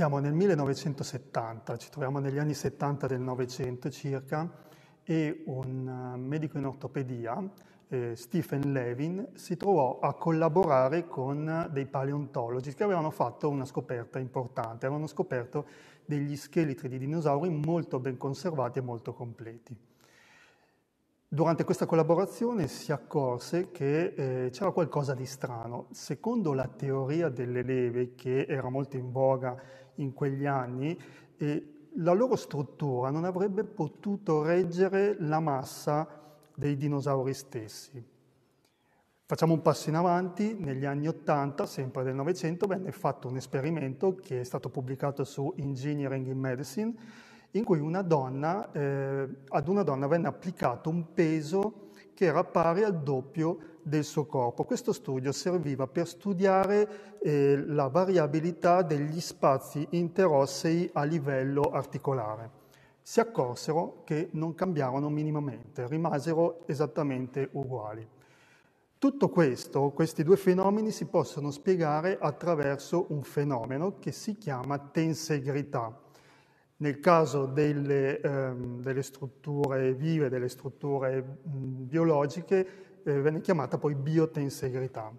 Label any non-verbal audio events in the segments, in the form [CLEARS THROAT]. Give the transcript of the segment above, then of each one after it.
Siamo nel 1970, ci troviamo negli anni 70 del Novecento circa e un eh, medico in ortopedia, eh, Stephen Levin, si trovò a collaborare con eh, dei paleontologi che avevano fatto una scoperta importante, avevano scoperto degli scheletri di dinosauri molto ben conservati e molto completi. Durante questa collaborazione si accorse che eh, c'era qualcosa di strano. Secondo la teoria delle leve, che era molto in voga in quegli anni, eh, la loro struttura non avrebbe potuto reggere la massa dei dinosauri stessi. Facciamo un passo in avanti, negli anni 80, sempre del Novecento, venne fatto un esperimento che è stato pubblicato su Engineering in Medicine, in cui una donna, eh, ad una donna venne applicato un peso che era pari al doppio del suo corpo. Questo studio serviva per studiare eh, la variabilità degli spazi interossei a livello articolare. Si accorsero che non cambiarono minimamente, rimasero esattamente uguali. Tutto questo, questi due fenomeni si possono spiegare attraverso un fenomeno che si chiama tensegrità. Nel caso delle, ehm, delle strutture vive, delle strutture mh, biologiche, eh, venne chiamata poi biotensegrità.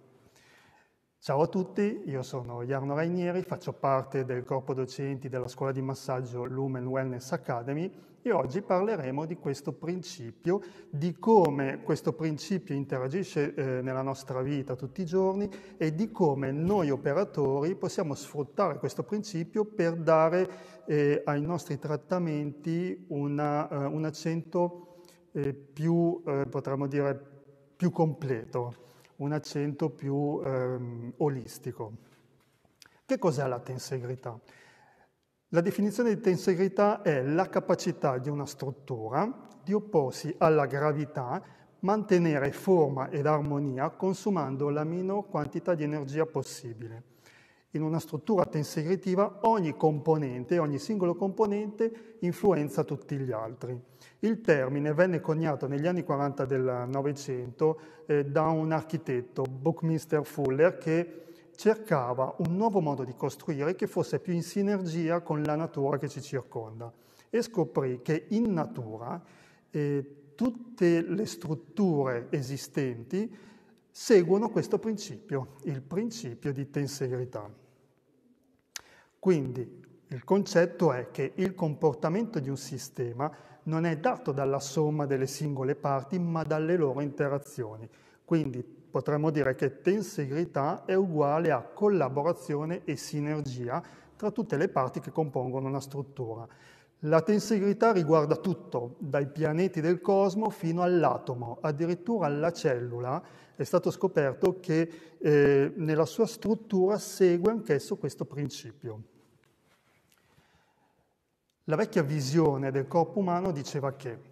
Ciao a tutti, io sono Jarno Rainieri, faccio parte del corpo docenti della scuola di massaggio Lumen Wellness Academy e oggi parleremo di questo principio, di come questo principio interagisce eh, nella nostra vita tutti i giorni e di come noi operatori possiamo sfruttare questo principio per dare eh, ai nostri trattamenti una, uh, un accento eh, più, eh, potremmo dire, più completo un accento più ehm, olistico. Che cos'è la tensegrità? La definizione di tensegrità è la capacità di una struttura di opporsi alla gravità, mantenere forma ed armonia consumando la minor quantità di energia possibile in una struttura tensegretiva ogni componente, ogni singolo componente influenza tutti gli altri. Il termine venne coniato negli anni 40 del Novecento eh, da un architetto, Buckminster Fuller, che cercava un nuovo modo di costruire che fosse più in sinergia con la natura che ci circonda e scoprì che in natura eh, tutte le strutture esistenti seguono questo principio, il principio di tensegrità. Quindi il concetto è che il comportamento di un sistema non è dato dalla somma delle singole parti, ma dalle loro interazioni. Quindi potremmo dire che tensegrità è uguale a collaborazione e sinergia tra tutte le parti che compongono una struttura. La tensegrità riguarda tutto, dai pianeti del cosmo fino all'atomo, addirittura alla cellula, è stato scoperto che eh, nella sua struttura segue anch'esso questo principio. La vecchia visione del corpo umano diceva che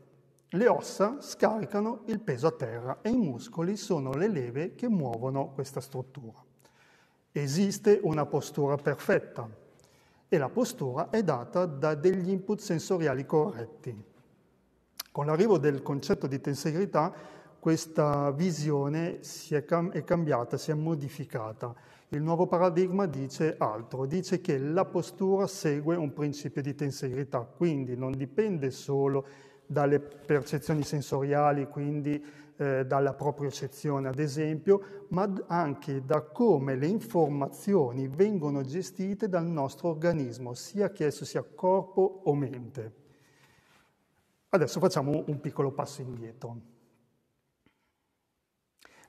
le ossa scaricano il peso a terra e i muscoli sono le leve che muovono questa struttura. Esiste una postura perfetta e la postura è data da degli input sensoriali corretti. Con l'arrivo del concetto di tensegrità questa visione è, cam- è cambiata, si è modificata. Il nuovo paradigma dice altro, dice che la postura segue un principio di tensegrità, quindi non dipende solo dalle percezioni sensoriali, quindi eh, dalla propriocezione ad esempio, ma anche da come le informazioni vengono gestite dal nostro organismo, sia che esso sia corpo o mente. Adesso facciamo un piccolo passo indietro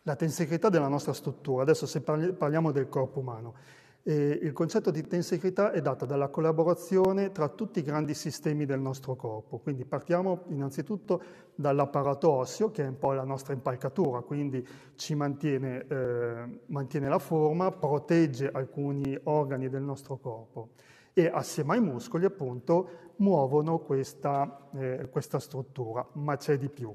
la tensegrità della nostra struttura. Adesso se parliamo del corpo umano, eh, il concetto di tensegrità è dato dalla collaborazione tra tutti i grandi sistemi del nostro corpo. Quindi partiamo innanzitutto dall'apparato osseo, che è un po' la nostra impalcatura, quindi ci mantiene, eh, mantiene la forma, protegge alcuni organi del nostro corpo e assieme ai muscoli appunto muovono questa, eh, questa struttura, ma c'è di più.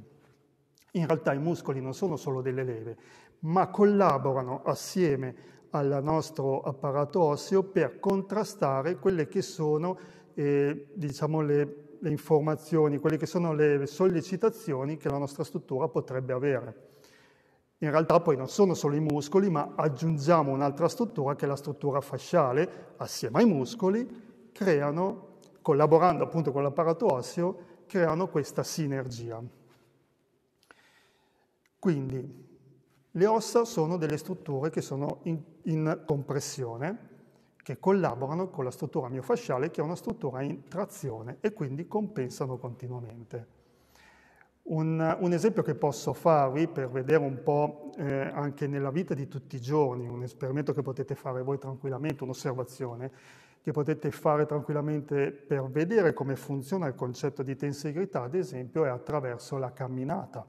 In realtà i muscoli non sono solo delle leve, ma collaborano assieme al nostro apparato osseo per contrastare quelle che sono eh, diciamo, le, le informazioni, quelle che sono le sollecitazioni che la nostra struttura potrebbe avere. In realtà poi non sono solo i muscoli, ma aggiungiamo un'altra struttura che è la struttura fasciale, assieme ai muscoli, creano, collaborando appunto con l'apparato osseo, creano questa sinergia. Quindi le ossa sono delle strutture che sono in, in compressione, che collaborano con la struttura miofasciale che è una struttura in trazione e quindi compensano continuamente. Un, un esempio che posso farvi per vedere un po' eh, anche nella vita di tutti i giorni, un esperimento che potete fare voi tranquillamente, un'osservazione che potete fare tranquillamente per vedere come funziona il concetto di tensegrità, ad esempio, è attraverso la camminata.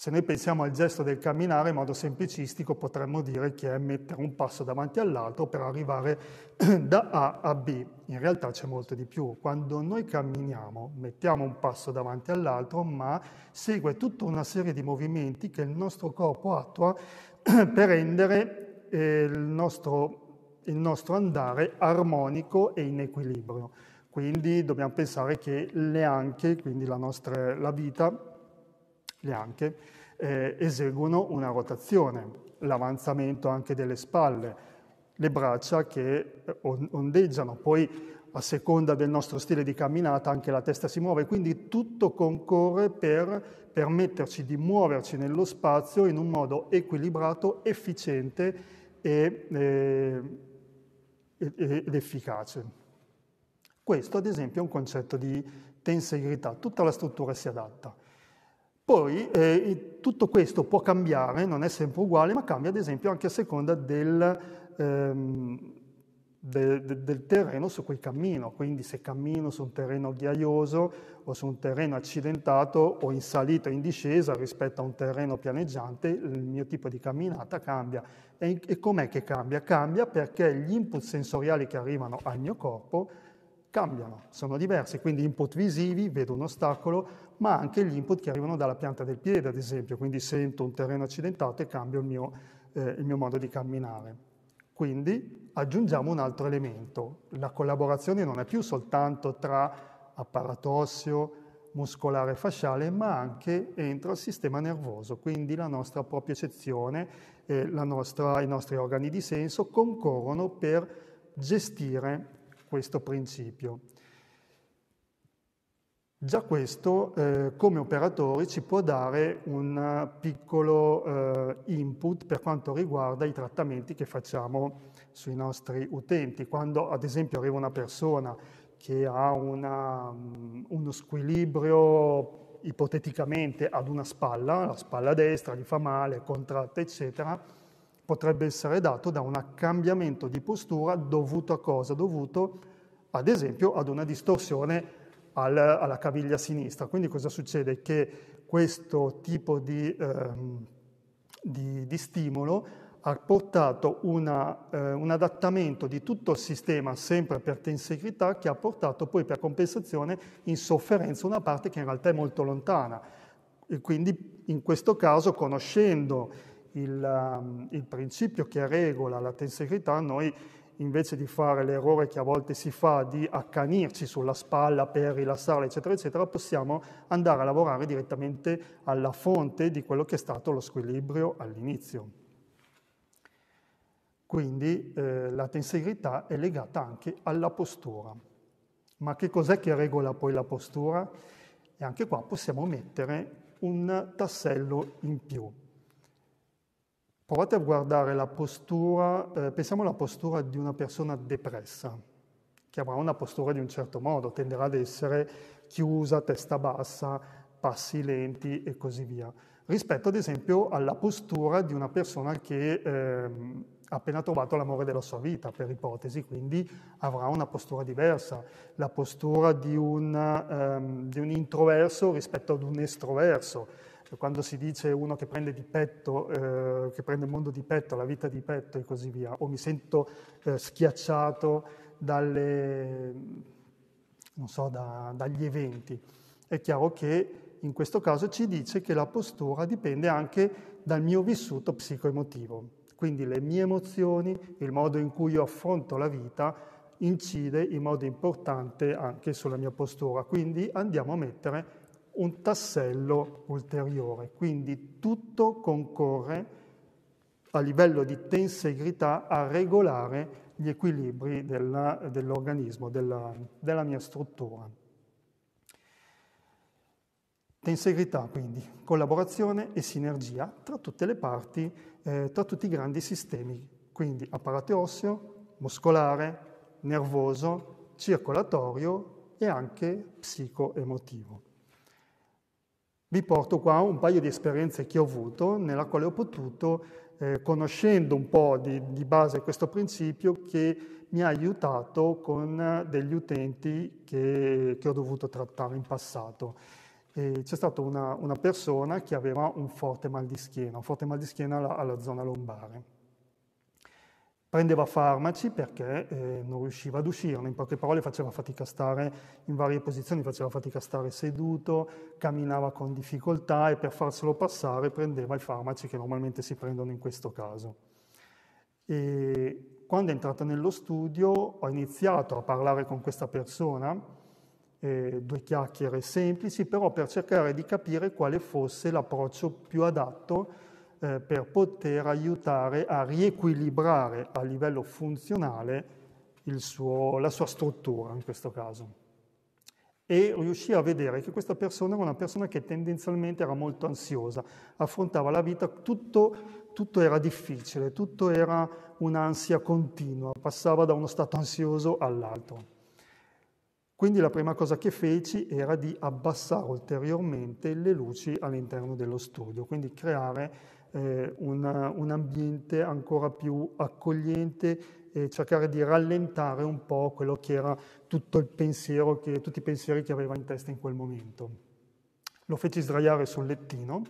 Se noi pensiamo al gesto del camminare in modo semplicistico, potremmo dire che è mettere un passo davanti all'altro per arrivare [CLEARS THROAT] da A a B. In realtà c'è molto di più. Quando noi camminiamo, mettiamo un passo davanti all'altro, ma segue tutta una serie di movimenti che il nostro corpo attua [CLEARS THROAT] per rendere eh, il nostro, il nostro andare armonico e in equilibrio. Quindi dobbiamo pensare che le anche, quindi la, nostra, la vita, neanche, eh, eseguono una rotazione, l'avanzamento anche delle spalle, le braccia che eh, ondeggiano, poi a seconda del nostro stile di camminata anche la testa si muove, quindi tutto concorre per permetterci di muoverci nello spazio in un modo equilibrato, efficiente e, eh, ed efficace. Questo ad esempio è un concetto di tensegrità, tutta la struttura si adatta. Poi eh, tutto questo può cambiare, non è sempre uguale, ma cambia ad esempio anche a seconda del, ehm, de, de, del terreno su cui cammino. Quindi se cammino su un terreno ghiaioso o su un terreno accidentato o in salita o in discesa rispetto a un terreno pianeggiante, il mio tipo di camminata cambia. E, e com'è che cambia? Cambia perché gli input sensoriali che arrivano al mio corpo cambiano, sono diversi, quindi input visivi, vedo un ostacolo, ma anche gli input che arrivano dalla pianta del piede, ad esempio, quindi sento un terreno accidentato e cambio il mio, eh, il mio modo di camminare. Quindi aggiungiamo un altro elemento, la collaborazione non è più soltanto tra apparato osseo, muscolare e fasciale, ma anche entra il sistema nervoso, quindi la nostra propriocezione e eh, nostra, i nostri organi di senso concorrono per gestire questo principio. Già questo eh, come operatori ci può dare un eh, piccolo eh, input per quanto riguarda i trattamenti che facciamo sui nostri utenti. Quando ad esempio arriva una persona che ha una, mm, uno squilibrio ipoteticamente ad una spalla, la spalla destra gli fa male, contratta eccetera, potrebbe essere dato da un cambiamento di postura dovuto a cosa? Dovuto ad esempio ad una distorsione al, alla caviglia sinistra. Quindi cosa succede? Che questo tipo di, ehm, di, di stimolo ha portato una, eh, un adattamento di tutto il sistema, sempre per tensibilità, che ha portato poi per compensazione in sofferenza una parte che in realtà è molto lontana. E quindi in questo caso, conoscendo il, um, il principio che regola la tensibilità, noi invece di fare l'errore che a volte si fa di accanirci sulla spalla per rilassarla, eccetera, eccetera, possiamo andare a lavorare direttamente alla fonte di quello che è stato lo squilibrio all'inizio. Quindi eh, la tensegrità è legata anche alla postura. Ma che cos'è che regola poi la postura? E anche qua possiamo mettere un tassello in più. Provate a guardare la postura, eh, pensiamo alla postura di una persona depressa, che avrà una postura di un certo modo, tenderà ad essere chiusa, testa bassa, passi lenti e così via, rispetto ad esempio alla postura di una persona che eh, ha appena trovato l'amore della sua vita, per ipotesi, quindi avrà una postura diversa, la postura di un, ehm, di un introverso rispetto ad un estroverso cioè, quando si dice uno che prende di petto, eh, che prende il mondo di petto, la vita di petto e così via, o mi sento eh, schiacciato dalle, so, da, dagli eventi, è chiaro che in questo caso ci dice che la postura dipende anche dal mio vissuto psicoemotivo. Quindi le mie emozioni, il modo in cui io affronto la vita, incide in modo importante anche sulla mia postura. Quindi andiamo a mettere un tassello ulteriore. Quindi tutto concorre a livello di tensegrità a regolare gli equilibri della, dell'organismo, della, della mia struttura. Tensegrità, quindi, collaborazione e sinergia tra tutte le parti, eh, tra tutti i grandi sistemi, quindi apparato osseo, muscolare, nervoso, circolatorio e anche psicoemotivo. Vi porto qua un paio di esperienze che ho avuto, nella quale ho potuto, eh, conoscendo un po' di, di base questo principio, che mi ha aiutato con eh, degli utenti che, che ho dovuto trattare in passato. E c'è stata una, una, persona che aveva un forte mal di schiena, un forte mal di schiena alla, alla zona lombare prendeva farmaci perché eh, non riusciva ad uscirne, in poche parole faceva fatica a stare in varie posizioni, faceva fatica a stare seduto, camminava con difficoltà e per farselo passare prendeva i farmaci che normalmente si prendono in questo caso. E quando è entrata nello studio ho iniziato a parlare con questa persona, eh, due chiacchiere semplici, però per cercare di capire quale fosse l'approccio più adatto eh, per poter aiutare a riequilibrare a livello funzionale suo, la sua struttura in questo caso. E riuscì a vedere che questa persona era una persona che tendenzialmente era molto ansiosa, affrontava la vita, tutto, tutto era difficile, tutto era un'ansia continua, passava da uno stato ansioso all'altro. Quindi la prima cosa che feci era di abbassare ulteriormente le luci all'interno dello studio, quindi creare eh, una, un ambiente ancora più accogliente e cercare di rallentare un po' quello che era tutto il pensiero, che, tutti i pensieri che aveva in testa in quel momento. Lo feci sdraiare sul lettino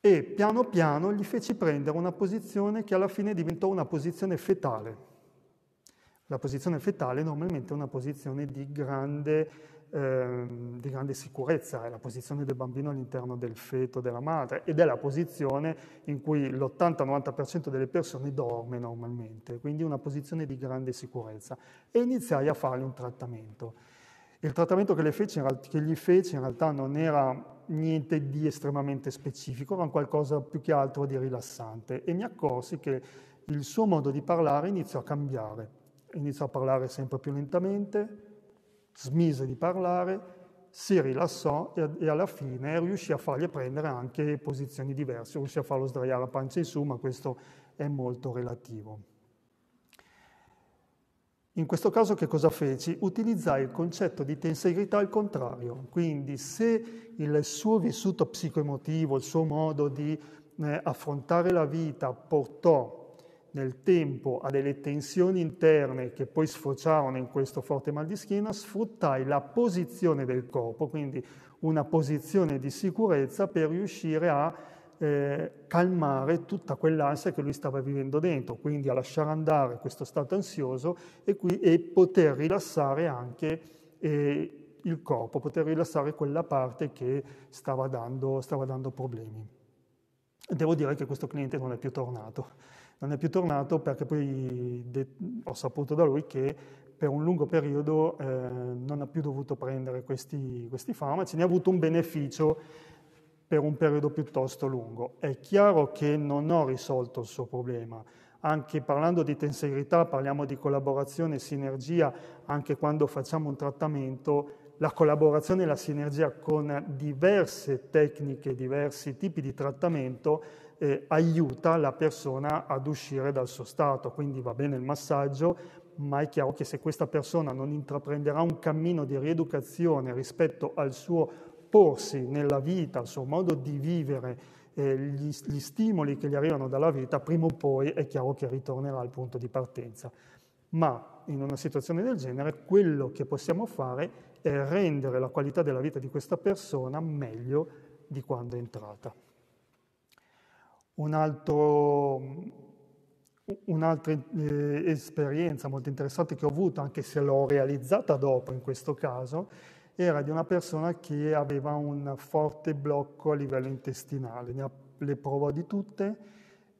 e piano piano gli feci prendere una posizione che alla fine diventò una posizione fetale. La posizione fetale normalmente è una posizione di grande Ehm, di grande sicurezza, è la posizione del bambino all'interno del feto della madre ed è la posizione in cui l'80-90% delle persone dorme normalmente, quindi una posizione di grande sicurezza. E iniziai a fargli un trattamento. Il trattamento che, feci, che gli feci in realtà non era niente di estremamente specifico, ma qualcosa più che altro di rilassante e mi accorsi che il suo modo di parlare iniziò a cambiare. Iniziò a parlare sempre più lentamente, smise di parlare, si rilassò e, e alla fine riuscì a fargli prendere anche posizioni diverse, riuscì a farlo sdraiare a pancia in su, ma questo è molto relativo. In questo caso che cosa feci? Utilizzai il concetto di tensegrità al contrario, quindi se il suo vissuto psicoemotivo, il suo modo di eh, affrontare la vita portò nel tempo a delle tensioni interne che poi sfociarono in questo forte mal di schiena, sfruttai la posizione del corpo, quindi una posizione di sicurezza per riuscire a eh, calmare tutta quell'ansia che lui stava vivendo dentro, quindi a lasciare andare questo stato ansioso e, qui, e poter rilassare anche eh, il corpo, poter rilassare quella parte che stava dando, stava dando problemi. Devo dire che questo cliente non è più tornato non è più tornato perché poi ho saputo da lui che per un lungo periodo eh, non ha più dovuto prendere questi, questi farmaci, ne ha avuto un beneficio per un periodo piuttosto lungo. È chiaro che non ho risolto il suo problema, anche parlando di tensegrità, parliamo di collaborazione e sinergia, anche quando facciamo un trattamento, la collaborazione e la sinergia con diverse tecniche, diversi tipi di trattamento eh, aiuta la persona ad uscire dal suo stato, quindi va bene il massaggio, ma è chiaro che se questa persona non intraprenderà un cammino di rieducazione rispetto al suo porsi nella vita, al suo modo di vivere, eh, gli, gli stimoli che gli arrivano dalla vita, prima o poi è chiaro che ritornerà al punto di partenza. Ma in una situazione del genere quello che possiamo fare è rendere la qualità della vita di questa persona meglio di quando è entrata. Mm, un'altra eh, esperienza molto interessante che ho avuto, anche se l'ho realizzata dopo in questo caso, era di una persona che aveva un forte blocco a livello intestinale. Ne, le provò di tutte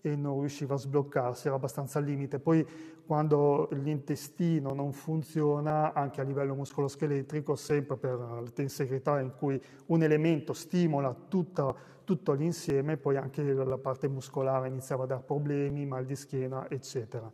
e non riusciva a sbloccarsi, era abbastanza al limite. Poi quando l'intestino non funziona anche a livello muscoloscheletrico, sempre per l'insegrità in cui un elemento stimola tutta, tutto l'insieme, poi anche la parte muscolare iniziava a dare problemi, mal di schiena, eccetera.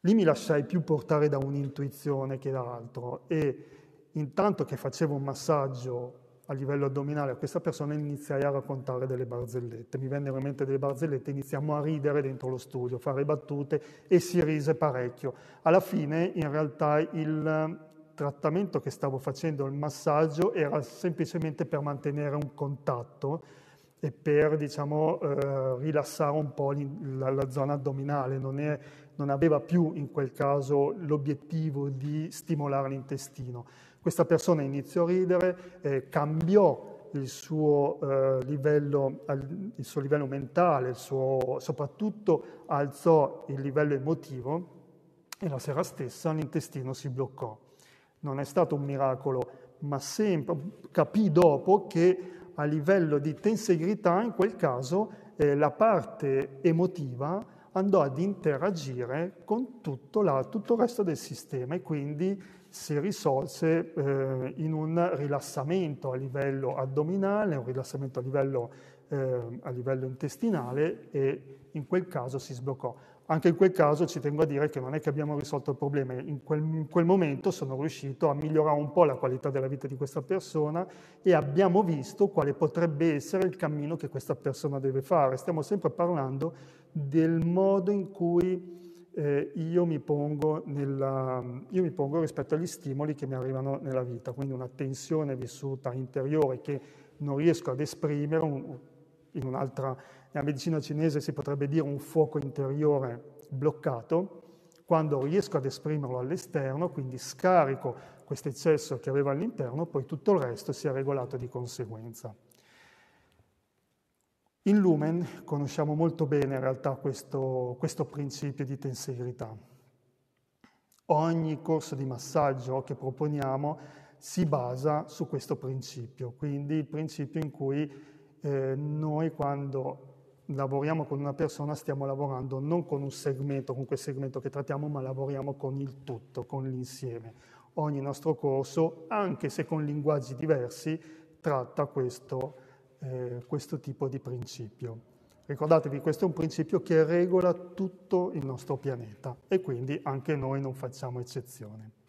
Lì mi lasciai più portare da un'intuizione che da altro e intanto che facevo un massaggio a livello addominale a questa persona iniziai a raccontare delle barzellette. Mi vennero in mente delle barzellette, iniziamo a ridere dentro lo studio, fare battute e si rise parecchio. Alla fine, in realtà, il ehm, trattamento che stavo facendo, il massaggio, era semplicemente per mantenere un contatto e per diciamo, eh, rilassare un po' la, la zona addominale. Non, è, non aveva più in quel caso l'obiettivo di stimolare l'intestino. Questa persona iniziò a ridere, eh, cambiò il suo, eh, livello, il suo, livello, mentale, suo, soprattutto alzò il livello emotivo e la sera stessa l'intestino si bloccò. Non è stato un miracolo, ma sempre, capì dopo che a livello di tensegrità in quel caso eh, la parte emotiva andò ad interagire con tutto, la, tutto il resto del sistema e quindi si risolse eh, in un rilassamento a livello addominale, un rilassamento a livello, eh, a livello intestinale e in quel caso si sbloccò. Anche in quel caso ci tengo a dire che non è che abbiamo risolto il problema, in quel, in quel, momento sono riuscito a migliorare un po' la qualità della vita di questa persona e abbiamo visto quale potrebbe essere il cammino che questa persona deve fare. Stiamo sempre parlando del modo in cui eh, io, mi nella, io mi pongo rispetto agli stimoli che mi arrivano nella vita, quindi una tensione vissuta interiore che non riesco ad esprimere in un'altra nella medicina cinese si potrebbe dire un fuoco interiore bloccato, quando riesco ad esprimerlo all'esterno, quindi scarico questo eccesso che avevo all'interno, poi tutto il resto si è regolato di conseguenza. In Lumen conosciamo molto bene in realtà questo, questo principio di tensegrità. Ogni corso di massaggio che proponiamo si basa su questo principio, quindi il principio in cui eh, noi quando lavoriamo con una persona, stiamo lavorando non con un segmento, con quel segmento che trattiamo, ma lavoriamo con il tutto, con l'insieme. Ogni nostro corso, anche se con linguaggi diversi, tratta questo, eh, questo tipo di principio. Ricordatevi, questo è un principio che regola tutto il nostro pianeta e quindi anche noi non facciamo eccezione.